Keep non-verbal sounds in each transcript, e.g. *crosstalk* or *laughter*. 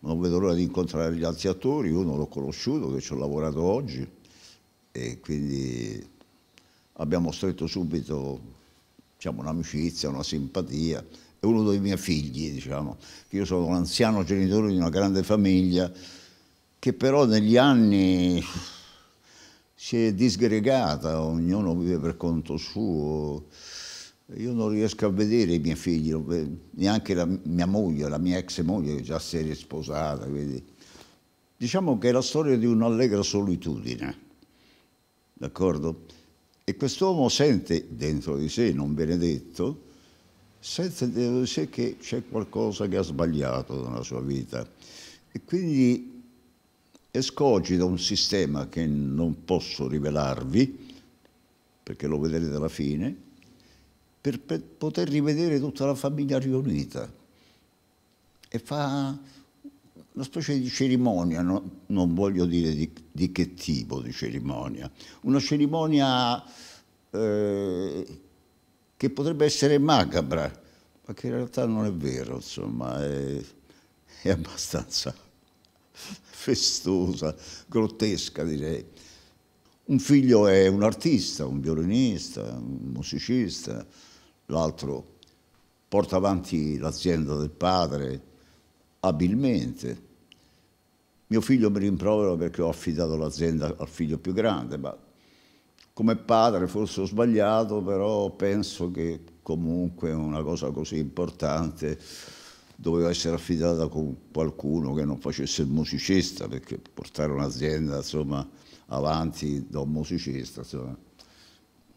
non vedo l'ora di incontrare gli altri attori, uno l'ho conosciuto, che ci ho lavorato oggi e quindi abbiamo stretto subito diciamo, un'amicizia, una simpatia. È uno dei miei figli, diciamo, io sono un anziano genitore di una grande famiglia che però negli anni si è disgregata, ognuno vive per conto suo. Io non riesco a vedere i miei figli, neanche la mia moglie, la mia ex moglie, che già si è risposata. Quindi. Diciamo che è la storia di un'allegra solitudine, d'accordo? E quest'uomo sente dentro di sé, non benedetto, sente dentro di sé che c'è qualcosa che ha sbagliato nella sua vita. E quindi escogi da un sistema che non posso rivelarvi, perché lo vedrete alla fine, per poter rivedere tutta la famiglia riunita e fa una specie di cerimonia, no? non voglio dire di, di, che tipo di cerimonia, una cerimonia eh, che potrebbe essere macabra, ma che in realtà non è vero, insomma, è, è abbastanza *laughs* festosa, grottesca direi. Un figlio è un artista, un violinista, un musicista, l'altro porta avanti l'azienda del padre abilmente. Mio figlio mi rimprovera perché ho affidato l'azienda al figlio più grande, ma come padre forse ho sbagliato, però penso che comunque una cosa così importante doveva essere affidata con qualcuno che non facesse il musicista, perché portare un'azienda insomma, avanti da un musicista, insomma,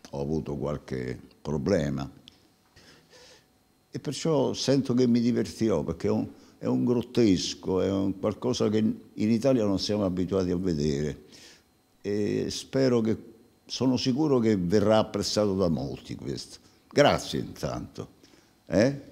ho avuto qualche problema. E perciò sento che mi divertirò, perché è un, è un grottesco, è un qualcosa che in Italia non siamo abituati a vedere. E spero che, sono sicuro che verrà apprezzato da molti questo. Grazie intanto. Eh?